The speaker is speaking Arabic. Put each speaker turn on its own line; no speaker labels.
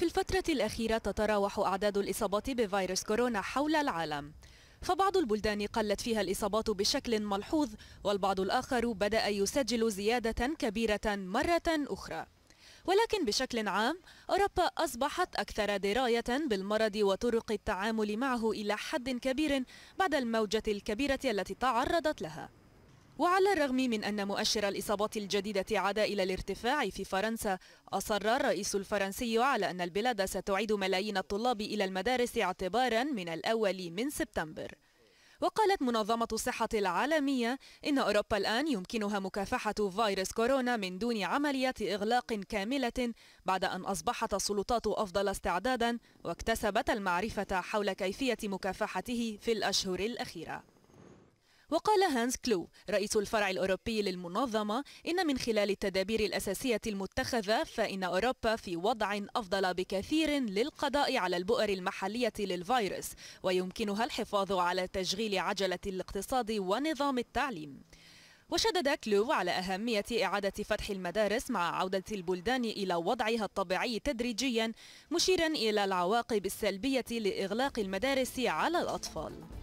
في الفترة الأخيرة تتراوح أعداد الإصابات بفيروس كورونا حول العالم فبعض البلدان قلت فيها الإصابات بشكل ملحوظ والبعض الآخر بدأ يسجل زيادة كبيرة مرة أخرى ولكن بشكل عام أوروبا أصبحت أكثر دراية بالمرض وطرق التعامل معه إلى حد كبير بعد الموجة الكبيرة التي تعرضت لها وعلى الرغم من أن مؤشر الإصابات الجديدة عاد إلى الارتفاع في فرنسا أصر الرئيس الفرنسي على أن البلاد ستعيد ملايين الطلاب إلى المدارس اعتبارا من الأول من سبتمبر وقالت منظمة الصحة العالمية إن أوروبا الآن يمكنها مكافحة فيروس كورونا من دون عملية إغلاق كاملة بعد أن أصبحت السلطات أفضل استعدادا واكتسبت المعرفة حول كيفية مكافحته في الأشهر الأخيرة وقال هانس كلو رئيس الفرع الأوروبي للمنظمة إن من خلال التدابير الأساسية المتخذة فإن أوروبا في وضع أفضل بكثير للقضاء على البؤر المحلية للفيروس ويمكنها الحفاظ على تشغيل عجلة الاقتصاد ونظام التعليم وشدد كلو على أهمية إعادة فتح المدارس مع عودة البلدان إلى وضعها الطبيعي تدريجيا مشيرا إلى العواقب السلبية لإغلاق المدارس على الأطفال